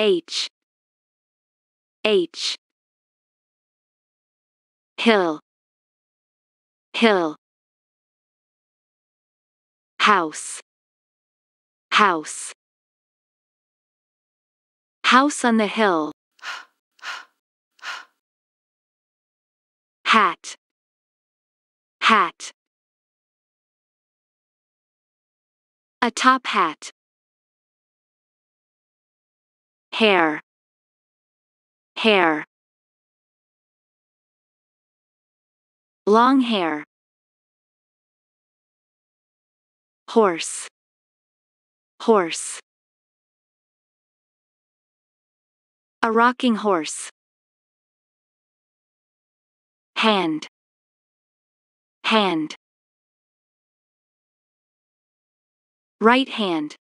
H H Hill Hill House House House on the hill Hat Hat A top hat hair hair long hair horse horse a rocking horse hand hand right hand